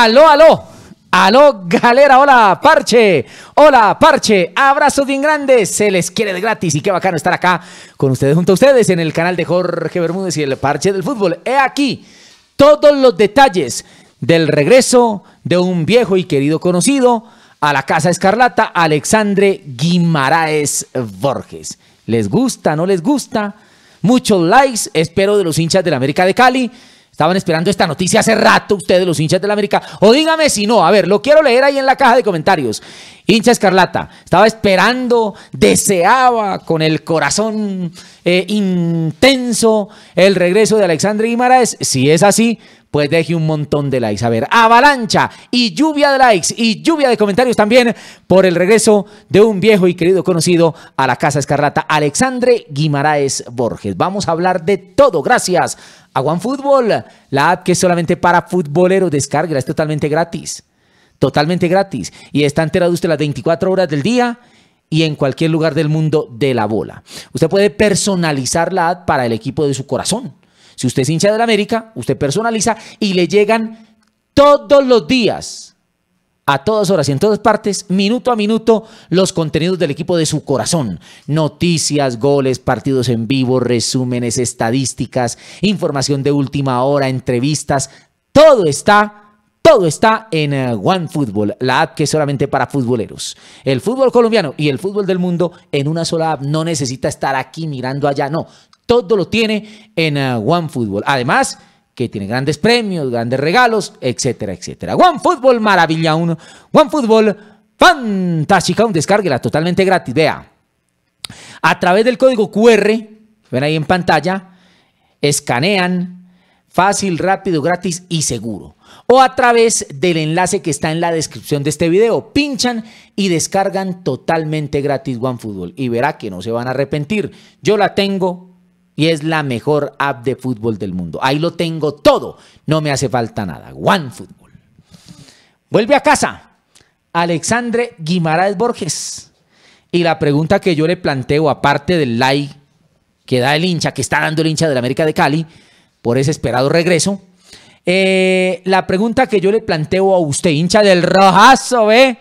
Aló, aló. Aló, galera, hola, parche, hola, parche, abrazos bien grandes, se les quiere de gratis y qué bacano estar acá con ustedes, junto a ustedes en el canal de Jorge Bermúdez y el parche del fútbol. He aquí todos los detalles del regreso de un viejo y querido conocido a la Casa Escarlata, Alexandre Guimaraes Borges. ¿Les gusta, no les gusta? Muchos likes, espero de los hinchas de la América de Cali. Estaban esperando esta noticia hace rato ustedes, los hinchas la América. O dígame si no, a ver, lo quiero leer ahí en la caja de comentarios. Hincha Escarlata, estaba esperando, deseaba con el corazón eh, intenso el regreso de Alexandre Guimaraes. Si es así, pues deje un montón de likes. A ver, avalancha y lluvia de likes y lluvia de comentarios también por el regreso de un viejo y querido conocido a la Casa Escarlata, Alexandre Guimaraes Borges. Vamos a hablar de todo. Gracias a OneFootball, la app que es solamente para futboleros. Descarga es totalmente gratis. Totalmente gratis. Y está enterado usted las 24 horas del día y en cualquier lugar del mundo de la bola. Usted puede personalizar la app para el equipo de su corazón. Si usted es hincha del América, usted personaliza y le llegan todos los días, a todas horas y en todas partes, minuto a minuto, los contenidos del equipo de su corazón. Noticias, goles, partidos en vivo, resúmenes, estadísticas, información de última hora, entrevistas, todo está... Todo está en eh, OneFootball, la app que es solamente para futboleros. El fútbol colombiano y el fútbol del mundo en una sola app no necesita estar aquí mirando allá, no todo lo tiene en ah, OneFootball. Además, que tiene grandes premios, grandes regalos, etcétera, etcétera. OneFootball maravilla uno. OneFootball fantástica, un descárguela totalmente gratis. Vea, a través del código QR, ven ahí en pantalla, escanean fácil, rápido, gratis y seguro. O a través del enlace que está en la descripción de este video. Pinchan y descargan totalmente gratis OneFootball y verá que no se van a arrepentir. Yo la tengo y es la mejor app de fútbol del mundo. Ahí lo tengo todo, no me hace falta nada. One Football. Vuelve a casa, Alexandre Guimaraes Borges. Y la pregunta que yo le planteo, aparte del like que da el hincha, que está dando el hincha de la América de Cali, por ese esperado regreso, eh, la pregunta que yo le planteo a usted, hincha del rojazo, ¿ve?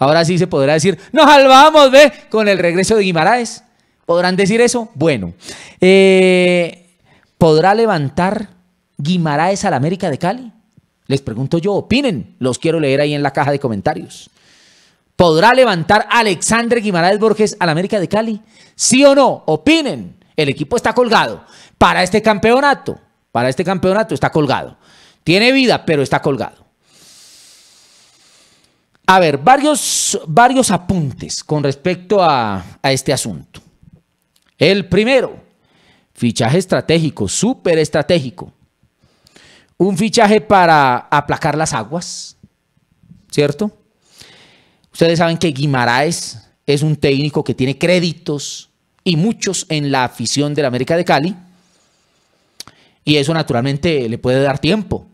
Ahora sí se podrá decir, nos salvamos, ¿ve? Con el regreso de Guimaraes. ¿Podrán decir eso? Bueno, eh, ¿podrá levantar Guimaraes al América de Cali? Les pregunto yo, opinen, los quiero leer ahí en la caja de comentarios. ¿Podrá levantar Alexandre Guimaraes Borges al América de Cali? ¿Sí o no? Opinen. El equipo está colgado para este campeonato. Para este campeonato está colgado. Tiene vida, pero está colgado. A ver, varios, varios apuntes con respecto a este asunto. El primero, fichaje estratégico, súper estratégico. Un fichaje para aplacar las aguas, ¿cierto? Ustedes saben que Guimaraes es un técnico que tiene créditos y muchos en la afición de la América de Cali. Y eso naturalmente le puede dar tiempo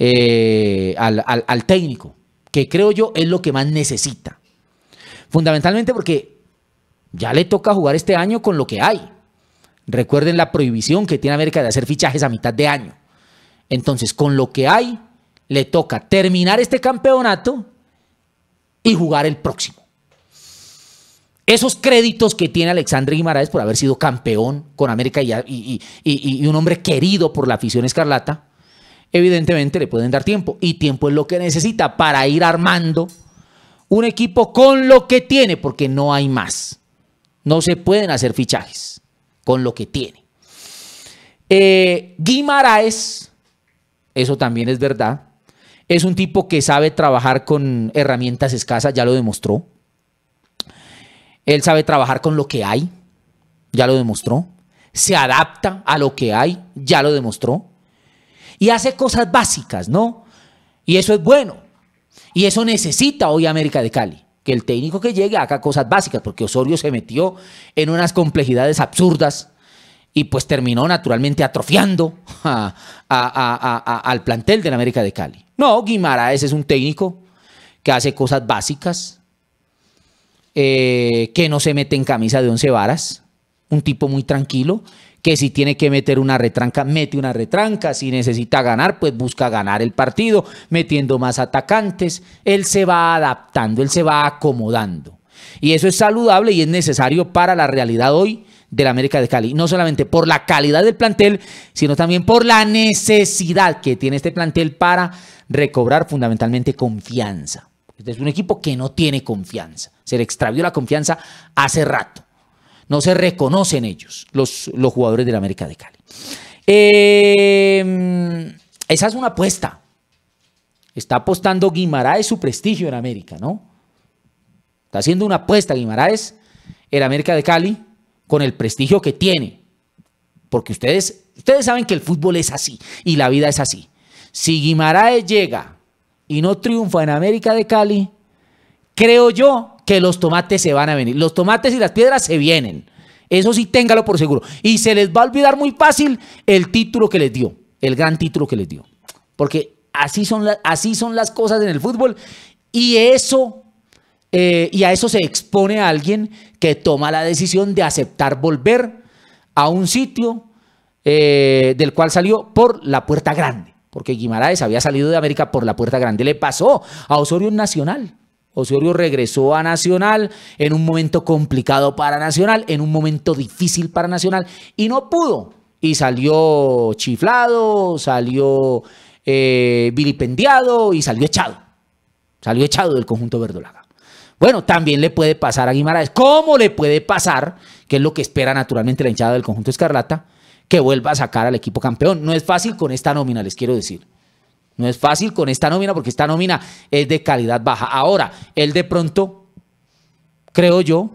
eh, al, al técnico, que creo yo es lo que más necesita. Fundamentalmente porque ya le toca jugar este año con lo que hay. Recuerden la prohibición que tiene América de hacer fichajes a mitad de año. Entonces, con lo que hay, le toca terminar este campeonato y jugar el próximo. Esos créditos que tiene Alexandre Guimaraes por haber sido campeón con América y, y un hombre querido por la afición escarlata, evidentemente le pueden dar tiempo. Y tiempo es lo que necesita para ir armando un equipo con lo que tiene, porque no hay más. No se pueden hacer fichajes con lo que tiene. Eh, Guimaraes, eso también es verdad. Es un tipo que sabe trabajar con herramientas escasas, ya lo demostró. Él sabe trabajar con lo que hay, ya lo demostró. Se adapta a lo que hay, ya lo demostró. Y hace cosas básicas, ¿no? Y eso es bueno. Y eso necesita hoy América de Cali que el técnico que llegue haga cosas básicas, porque Osorio se metió en unas complejidades absurdas y pues terminó naturalmente atrofiando al plantel de la América de Cali. No, Guimaraes es un técnico que hace cosas básicas, eh, que no se mete en camisa de once varas, un tipo muy tranquilo que si tiene que meter una retranca, mete una retranca, si necesita ganar, pues busca ganar el partido, metiendo más atacantes, él se va adaptando, él se va acomodando. Y eso es saludable y es necesario para la realidad hoy de la América de Cali, no solamente por la calidad del plantel, sino también por la necesidad que tiene este plantel para recobrar fundamentalmente confianza. Este es un equipo que no tiene confianza, se le extravió la confianza hace rato. No se reconocen ellos, los, los jugadores del América de Cali. Eh, esa es una apuesta. Está apostando Guimaraes su prestigio en América, ¿no? Está haciendo una apuesta Guimaraes en América de Cali con el prestigio que tiene. Porque ustedes, ustedes saben que el fútbol es así y la vida es así. Si Guimaraes llega y no triunfa en América de Cali, creo yo que los tomates se van a venir. Los tomates y las piedras se vienen. Eso sí, téngalo por seguro. Y se les va a olvidar muy fácil el título que les dio, el gran título que les dio. Porque así son, así son las cosas en el fútbol. Y eso, eh, y a eso se expone a alguien que toma la decisión de aceptar volver a un sitio eh, del cual salió por la puerta grande. Porque Guimaraes había salido de América por la puerta grande. Le pasó a Osorio Nacional. Osorio regresó a Nacional en un momento complicado para Nacional, en un momento difícil para Nacional, y no pudo. Y salió chiflado, salió eh, vilipendiado y salió echado. Salió echado del conjunto verdolaga. Bueno, también le puede pasar a Guimaraes. ¿Cómo le puede pasar? Que es lo que espera naturalmente la hinchada del conjunto Escarlata, que vuelva a sacar al equipo campeón. No es fácil con esta nómina, les quiero decir. No es fácil con esta nómina porque esta nómina es de calidad baja. Ahora, él de pronto, creo yo,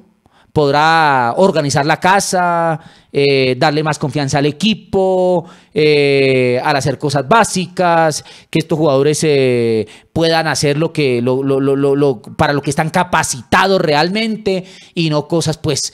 podrá organizar la casa, eh, darle más confianza al equipo, eh, al hacer cosas básicas, que estos jugadores eh, puedan hacer lo que para lo que están capacitados realmente y no cosas pues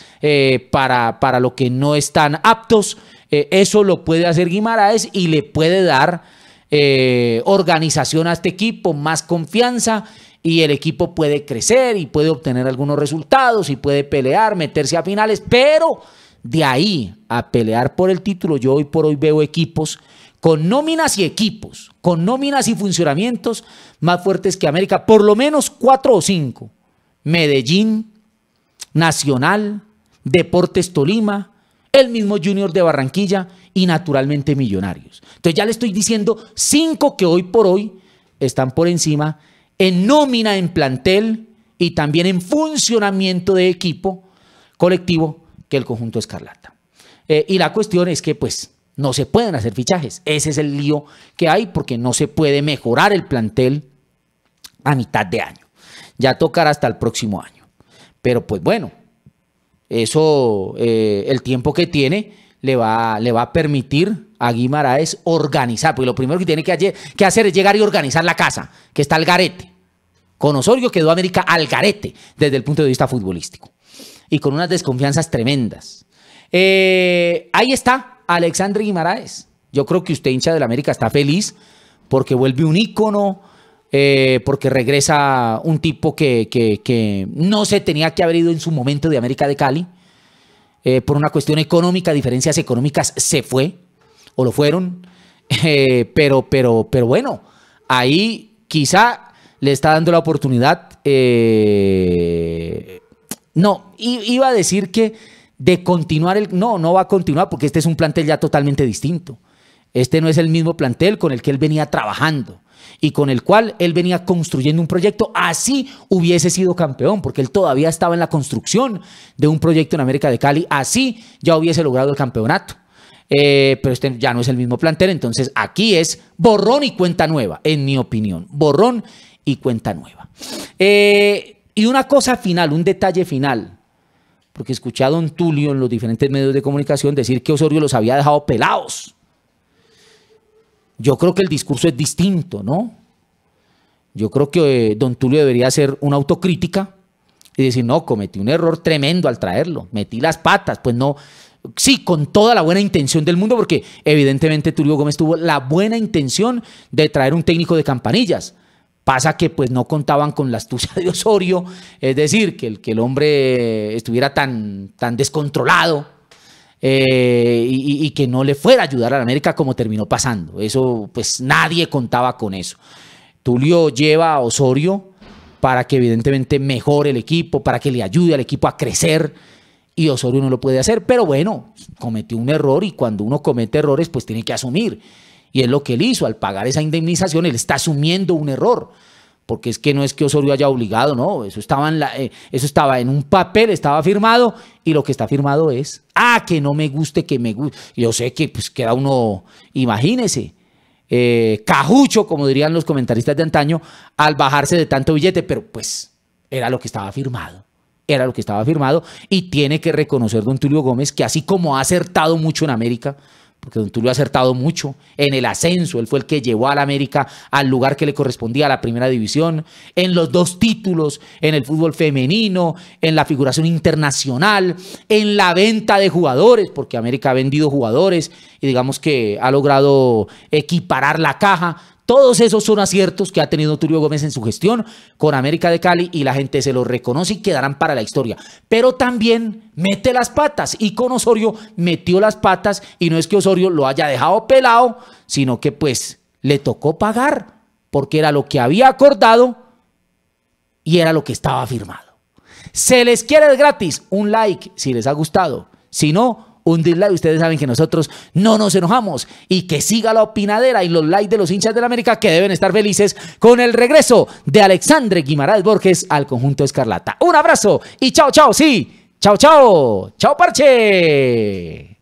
para, para lo que no están aptos. eso lo puede hacer Guimaraes y le puede dar eh, organización a este equipo, más confianza y el equipo puede crecer y puede obtener algunos resultados y puede pelear, meterse a finales, pero de ahí a pelear por el título, yo hoy por hoy veo equipos con nóminas y equipos, con nóminas y funcionamientos más fuertes que América, por lo menos cuatro o cinco. Medellín, Nacional, Deportes Tolima, el mismo Junior de Barranquilla y naturalmente Millonarios. Entonces ya le estoy diciendo cinco que hoy por hoy están por encima en nómina, en plantel y también en funcionamiento de equipo colectivo que el conjunto Escarlata. Eh, y la cuestión es que pues no se pueden hacer fichajes. Ese es el lío que hay porque no se puede mejorar el plantel a mitad de año. Ya tocará hasta el próximo año. Pero pues bueno, eso, eh, el tiempo que tiene, le va, le va a permitir a Guimaraes organizar, porque lo primero que tiene que, hacer es llegar y organizar la casa, que está al garete. Con Osorio quedó América al garete desde el punto de vista futbolístico y con unas desconfianzas tremendas. Eh, ahí está Alexandre Guimaraes. Yo creo que usted, hincha del América, está feliz porque vuelve un ícono eh, porque regresa un tipo que, no se tenía que haber ido en su momento de América de Cali. Eh, por una cuestión económica, diferencias económicas, se fue o lo fueron. Eh, pero, pero, pero bueno, ahí quizá le está dando la oportunidad. no, iba a decir que de continuar el... No, no va a continuar porque este es un plantel ya totalmente distinto. Este no es el mismo plantel con el que él venía trabajando y con el cual él venía construyendo un proyecto, así hubiese sido campeón, porque él todavía estaba en la construcción de un proyecto en América de Cali, así ya hubiese logrado el campeonato. Eh, pero este ya no es el mismo plantel, entonces aquí es borrón y cuenta nueva, en mi opinión, borrón y cuenta nueva. Eh, y una cosa final, un detalle final, porque escuché a don Tulio en los diferentes medios de comunicación decir que Osorio los había dejado pelados. Yo creo que el discurso es distinto, ¿no? Yo creo que eh, don Tulio debería hacer una autocrítica y decir, no, cometí un error tremendo al traerlo, metí las patas, pues no, sí, con toda la buena intención del mundo, porque evidentemente Tulio Gómez tuvo la buena intención de traer un técnico de campanillas. Pasa que pues no contaban con la astucia de Osorio, es decir, que el, que el hombre eh, estuviera tan, tan descontrolado, eh, y, y, que no le fuera a ayudar a la América como terminó pasando. Eso, pues nadie contaba con eso. Tulio lleva a Osorio para que evidentemente mejore el equipo, para que le ayude al equipo a crecer. Y Osorio no lo puede hacer, pero bueno, cometió un error y cuando uno comete errores, pues tiene que asumir. Y es lo que él hizo, al pagar esa indemnización, él está asumiendo un error porque es que no es que Osorio haya obligado, no, eso estaba en, eh, eso estaba en un papel, estaba firmado, y lo que está firmado es, ah, que no me guste, que me guste. Yo sé que pues queda uno, imagínese, eh, cajucho, como dirían los comentaristas de antaño, al bajarse de tanto billete, pero pues era lo que estaba firmado era lo que estaba firmado y tiene que reconocer don Tulio Gómez que así como ha acertado mucho en América, porque Don Tulio ha acertado mucho en el ascenso, él fue el que llevó la América al lugar que le correspondía a la primera división, en los dos títulos, en el fútbol femenino, en la figuración internacional, en la venta de jugadores, porque América ha vendido jugadores y digamos que ha logrado equiparar la caja todos esos son aciertos que ha tenido Tulio Gómez en su gestión con América de Cali y la gente se los reconoce y quedarán para la historia. Pero también mete las patas y con Osorio metió las patas y no es que Osorio lo haya dejado pelado, sino que pues le tocó pagar porque era lo que había acordado y era lo que estaba firmado. Se les quiere gratis, un like si les ha gustado, si no, un dislike. ustedes saben que nosotros no nos enojamos y que siga la opinadera y los likes de los hinchas del América que deben estar felices con el regreso de Alexandre Guimarães Borges al conjunto Escarlata. Un abrazo y chao, chao, sí. Chao, chao. Chao, parche.